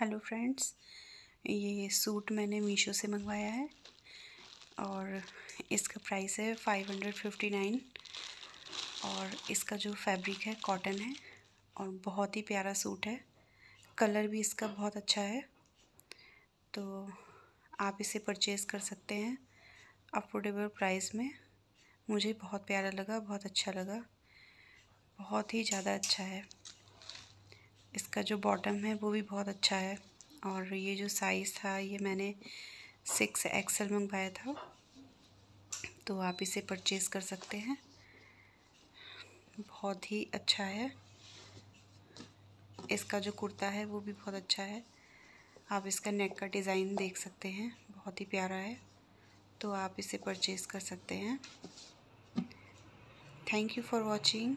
hello friends ये suit मैंने मीशो से मंगवाया है और इसका प्राइस है फाइव हंड्रेड फिफ्टी नाइन और इसका जो फैब्रिक है कॉटन है और बहुत ही प्यारा सूट है कलर भी इसका बहुत अच्छा है तो आप इसे परचेज़ कर सकते हैं अफोर्डेबल प्राइस में मुझे बहुत प्यारा लगा बहुत अच्छा लगा बहुत ही ज़्यादा अच्छा है इसका जो बॉटम है वो भी बहुत अच्छा है और ये जो साइज़ था ये मैंने सिक्स एक्सल मंगवाया था तो आप इसे परचेज़ कर सकते हैं बहुत ही अच्छा है इसका जो कुर्ता है वो भी बहुत अच्छा है आप इसका नेक का डिज़ाइन देख सकते हैं बहुत ही प्यारा है तो आप इसे परचेज़ कर सकते हैं थैंक यू फॉर वॉचिंग